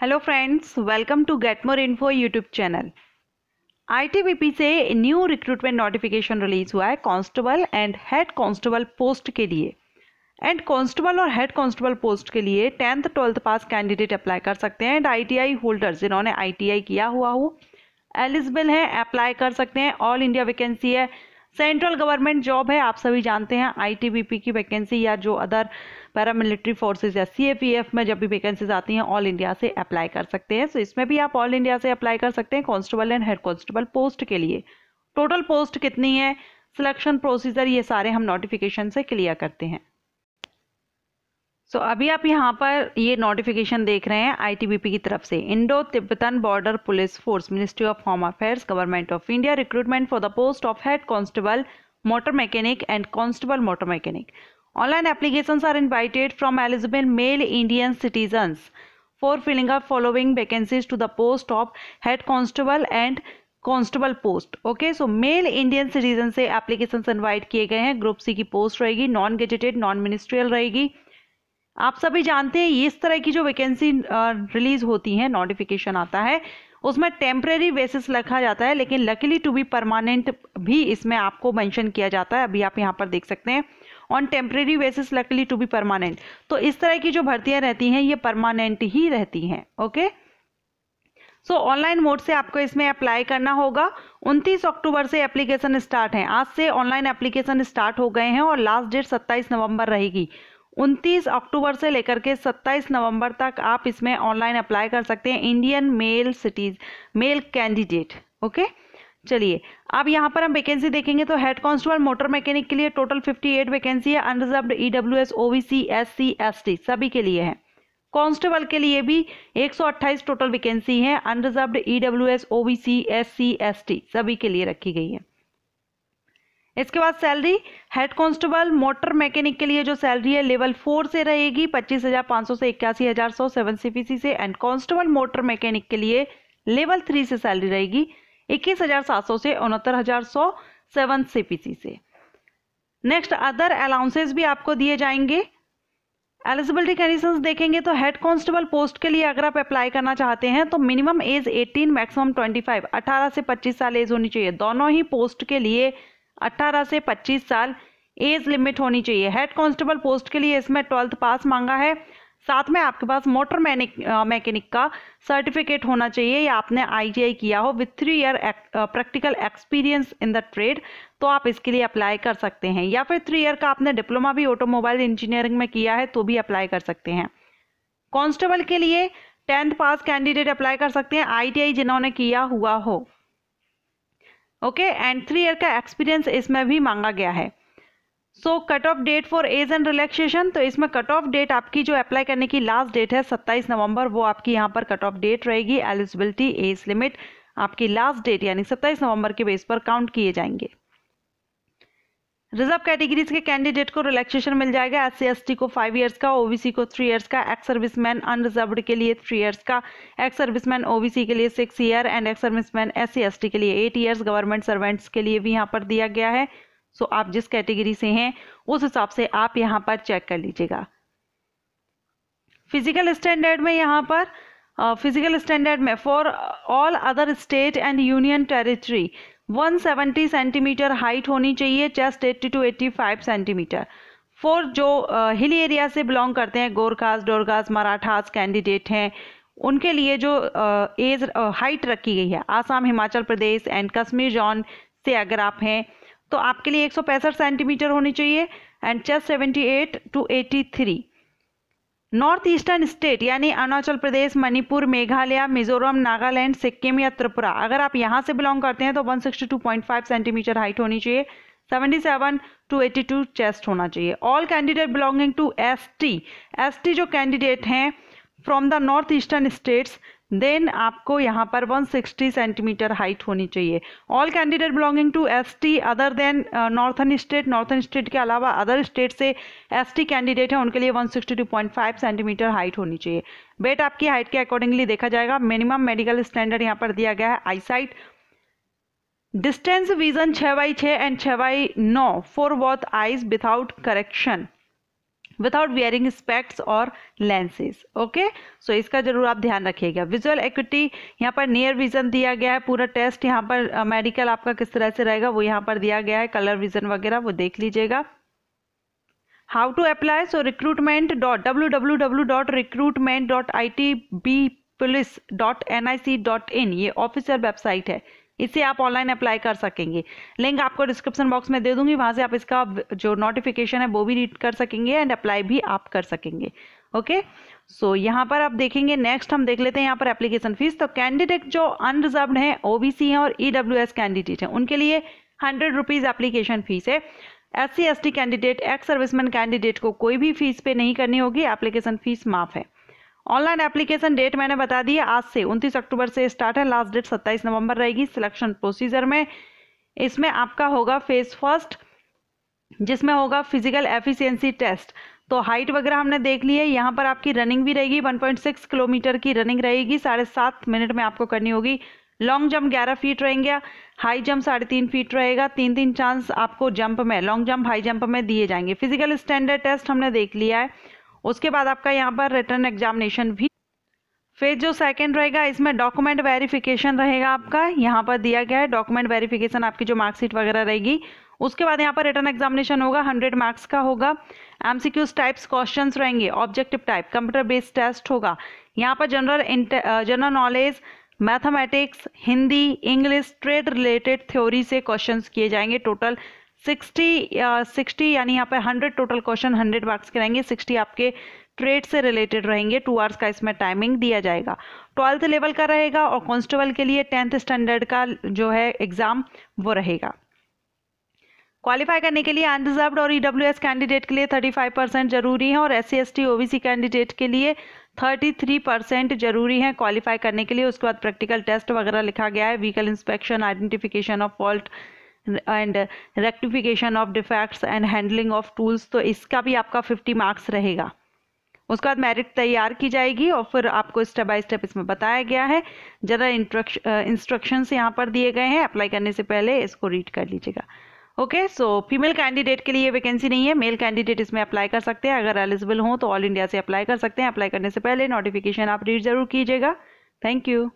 hello friends welcome to get more info YouTube channel ITBP से new recruitment notification release हुआ है constable and head constable post के लिए and constable और head constable post के लिए tenth twelfth pass candidate apply कर सकते हैं एंड आईटीआई होल्डर जिन्होंने आईटीआई किया हुआ हो एलिजिबल हैं अप्लाई कर सकते हैं ऑल इंडिया वैकेंसी है सेंट्रल गवर्नमेंट जॉब है आप सभी जानते हैं आईटीबीपी की वैकेंसी या जो अदर पैरामिलिट्री फोर्सेज या सीएपीएफ में जब भी वैकेंसीज आती हैं ऑल इंडिया से अप्लाई कर सकते हैं सो इसमें भी आप ऑल इंडिया से अप्लाई कर सकते हैं constable and head constable post के लिए टोटल पोस्ट कितनी है सिलेक्शन प्रोसीजर ये सारे हम नोटिफिकेशन से क्लियर करते हैं सो so, अभी आप यहाँ पर ये नोटिफिकेशन देख रहे हैं आईटीबीपी की तरफ से Indo Tibetan border police force ministry of home affairs government of India recruitment for the post of head constable motor mechanic and constable motor mechanic online applications are invited from eligible male Indian citizens for filling up following vacancies to the post of head constable and constable post okay so male Indian citizen से application invite किए गए हैं group C की post रहेगी non gazetted non ministerial रहेगी आप सभी जानते हैं इस तरह की जो वैकेंसी रिलीज होती है नोटिफिकेशन आता है उसमें टेम्प्रेरी बेसिस रखा जाता है लेकिन लकीली टू बी परमानेंट भी इसमें आपको मेंशन किया जाता है अभी आप यहाँ पर देख सकते हैं on temporary basis likely to be permanent तो इस तरह की जो भर्तियाँ रहती हैं ये परमानेंट ही रहती हैं ओके सो ऑनलाइन मोड से आपको इसमें अप्लाई करना होगा 29 अक्टूबर से एप्लीकेशन स्टार्ट हैं आज से ऑनलाइन एप्लीकेशन स्टार्ट हो गए हैं और लास्ट डेट 27 नवंबर रहेगी उनतीस अक्टूबर से लेकर के सत्ताईस नवंबर तक आप इसमें ऑनलाइन अप्लाई कर सकते हैं Indian male cities male candidate okay चलिए अब यहाँ पर हम वैकेंसी देखेंगे तो हेड कांस्टेबल मोटर मैकेनिक के लिए टोटल 58 वैकेंसी है unreserved W S O SC सभी के लिए है कांस्टेबल के लिए भी 128 टोटल वैकेंसी है unreserved W S O ST सभी के लिए रखी गई है इसके बाद salary head constable motor mechanic के लिए जो सैलरी है लेवल फोर से रहेगी पच्चीस हजार पाँच सौ से इक्यासी हजार सौ सेवन सीपीसी से एंड कांस्टेबल मोटर मैकेनिक के लिए लेवल थ्री से सैलरी रहेगी इक्कीस हजार सात सौ से उनहत्तर हजार सौ सेवन सीपीसी से नेक्स्ट अदर अलाउंसेस भी आपको दिए जाएंगे एलिजिबिलिटी कंडीशन देखेंगे तो हेड कांस्टेबल पोस्ट के लिए अगर आप अप्लाई करना चाहते हैं तो मिनिमम एज 18 मैक्सिमम 25 18 से 25 साल एज होनी चाहिए दोनों ही पोस्ट के लिए अट्ठारह से पच्चीस साल एज लिमिट होनी चाहिए हेड कांस्टेबल पोस्ट के लिए इसमें ट्वेल्थ पास मांगा है साथ में आपके पास मोटर मैनिक मैकेनिक का सर्टिफिकेट होना चाहिए या आपने आई किया हो with three year practical experience in the trade तो आप इसके लिए अप्लाई कर सकते हैं या फिर थ्री ईयर का आपने डिप्लोमा भी ऑटोमोबाइल इंजीनियरिंग में किया है तो भी अप्लाई कर सकते हैं कॉन्स्टेबल के लिए टेंथ पास कैंडिडेट अप्लाई कर सकते हैं आई जिन्होंने किया हुआ हो ओके एंड थ्री ईयर का एक्सपीरियंस इसमें भी मांगा गया है so cut off date for age and relaxation तो इसमें कट ऑफ डेट आपकी जो अप्लाई करने की लास्ट डेट है 27 नवंबर वो आपकी यहाँ पर कट ऑफ डेट रहेगी एलिजिबिलिटी एज लिमिट आपकी लास्ट डेट यानी 27 नवंबर के बेस पर काउंट किए जाएंगे रिजर्व कैटेगरीज के कैंडिडेट को रिलैक्सेशन मिल जाएगा एस सी को फाइव ईयर्स का ओबीसी को थ्री ईयर्स का एक्स सर्विसमैन अनरिजर्व के लिए थ्री ईयर्स का एक्स सर्विसमैन ओबीसी के लिए six year and ex serviceman S C के लिए एट ईयर्स गवर्नमेंट सर्वेंट्स के लिए भी यहाँ पर दिया गया है सो आप जिस कैटेगरी से हैं उस हिसाब से आप यहाँ पर चेक कर लीजिएगा फिजिकल स्टैंडर्ड में यहाँ पर फिजिकल स्टैंडर्ड में for all other state and union territory 170 centimetre height होनी चाहिए चेस्ट 80 टू 85 सेंटीमीटर फोर जो हिल एरिया से बिलोंग करते हैं गोरखास डोरखास मराठास कैंडिडेट हैं उनके लिए जो एज हाइट रखी गई है आसाम हिमाचल प्रदेश एंड कश्मीर जॉन से अगर आप हैं तो आपके लिए एक सेंटीमीटर होनी चाहिए and chest seventy two eighty north eastern state यानी अरुणाचल प्रदेश मणिपुर मेघालय मिजोरम नागालैंड सिक्किम या त्रिपुरा अगर आप यहाँ से बिलोंग करते हैं तो 162.5 सेंटीमीटर हाइट होनी चाहिए 77 टू 82 चेस्ट होना चाहिए all candidate belonging to ST ST जो कैंडिडेट हैं from the north eastern states then आपको यहाँ पर 160 सेंटीमीटर हाइट होनी चाहिए all candidate belonging to ST other than northern state northern state के अलावा अदर स्टेट से एसटी कैंडिडेट हैं उनके लिए 162.5 सेंटीमीटर हाइट होनी चाहिए वेट आपकी हाइट के अकॉर्डिंगली देखा जाएगा मिनिमम मेडिकल स्टैंडर्ड यहाँ पर दिया गया है आईसाइट डिस्टेंस विजन छः बाई छः एंड छः बाई नौ for both eyes without correction without wearing specs और लेंसेज ओके सो इसका जरूर आप ध्यान रखिएगा विजुअल एक्विटी यहाँ पर नियर विजन दिया गया है पूरा टेस्ट यहाँ पर मेडिकल आपका किस तरह से रहेगा वो यहाँ पर दिया गया है कलर विजन वगैरह वो देख लीजिएगा how to apply so recruitment dot W W W dot recruitment dot I T B police dot N I C dot in ये ऑफिशियल वेबसाइट है इसे आप ऑनलाइन अप्लाई कर सकेंगे लिंक आपको डिस्क्रिप्शन बॉक्स में दे दूंगी वहां से आप इसका जो नोटिफिकेशन है वो भी रीड कर सकेंगे एंड अप्लाई भी आप कर सकेंगे ओके सो यहाँ पर आप देखेंगे नेक्स्ट हम देख लेते हैं यहाँ पर एप्लीकेशन फीस तो कैंडिडेट जो अनरिजर्व है ओबीसी हैं और ईडब्ल्यू e कैंडिडेट हैं उनके लिए हंड्रेड रुपीज़ एप्लीकेशन फ़ीस है S C candidate ex serviceman candidate को कोई भी फीस पे नहीं करनी होगी एप्लीकेशन फ़ीस माफ़ है ऑनलाइन एप्लीकेशन डेट मैंने बता दी है आज से 29 अक्टूबर से स्टार्ट है लास्ट डेट 27 नवंबर रहेगी सिलेक्शन प्रोसीजर में इसमें आपका होगा फेज फर्स्ट जिसमें होगा फिजिकल एफिशिएंसी टेस्ट तो हाइट वगैरह हमने देख ली है यहाँ पर आपकी रनिंग भी रहेगी 1.6 किलोमीटर की रनिंग रहेगी साढ़े सात मिनट में आपको करनी होगी लॉन्ग जंप ग्यारह फीट रहेंगे हाई जंप साढ़े तीन फीट रहेगा तीन तीन चांस आपको जंप में लॉन्ग जंप हाई जंप में दिए जाएंगे फिजिकल स्टैंडर्ड टेस्ट हमने देख लिया है उसके बाद आपका यहाँ पर रिटर्न एग्जामिनेशन भी फिर जो सेकंड रहेगा इसमें डॉक्यूमेंट वेरिफिकेशन रहेगा आपका यहाँ पर दिया गया है डॉक्यूमेंट वेरिफिकेशन आपकी जो मार्कशीट वगैरह रहेगी उसके बाद यहाँ पर रिटर्न एग्जामिनेशन होगा हंड्रेड मार्क्स का होगा एमसीक्यूज टाइप्स क्वेश्चंस रहेंगे objective type computer based test होगा यहाँ पर general general knowledge mathematics Hindi English trade related theory से क्वेश्चंस किए जाएंगे टोटल सिक्सटी 60 यानी यहाँ पर 100 टोटल क्वेश्चन 100 मार्क्स के रहेंगे 60 आपके ट्रेड से रिलेटेड रहेंगे टू आवर्स का इसमें टाइमिंग दिया जाएगा ट्वेल्थ लेवल का रहेगा और कॉन्स्टेबल के लिए टेंथ स्टैंडर्ड का जो है एग्ज़ाम वो रहेगा क्वालिफाई करने के लिए अनरिजर्व और ईडब्ल्यू कैंडिडेट के लिए 35 परसेंट जरूरी है और S C S T OBC candidate के लिए 33 परसेंट जरूरी है क्वालिफाई करने के लिए उसके बाद प्रैक्टिकल टेस्ट वगैरह लिखा गया है vehicle inspection identification of fault and rectification of defects and handling of tools तो इसका भी आपका फिफ्टी मार्क्स रहेगा उसके बाद मेरिट तैयार की जाएगी और फिर आपको स्टेप बाय स्टेप इसमें बताया गया है जरा इंस्ट्रक्शंस uh, यहाँ पर दिए गए हैं अप्लाई करने से पहले इसको रीड कर लीजिएगा ओके सो फीमेल कैंडिडेट के लिए वैकेंसी नहीं है मेल कैंडिडेट इसमें अप्लाई कर सकते हैं अगर एलिजिबल हों तो ऑल इंडिया से अप्लाई कर सकते हैं अप्लाई करने से पहले नोटिफिकेशन आप रीड जरूर कीजिएगा थैंक यू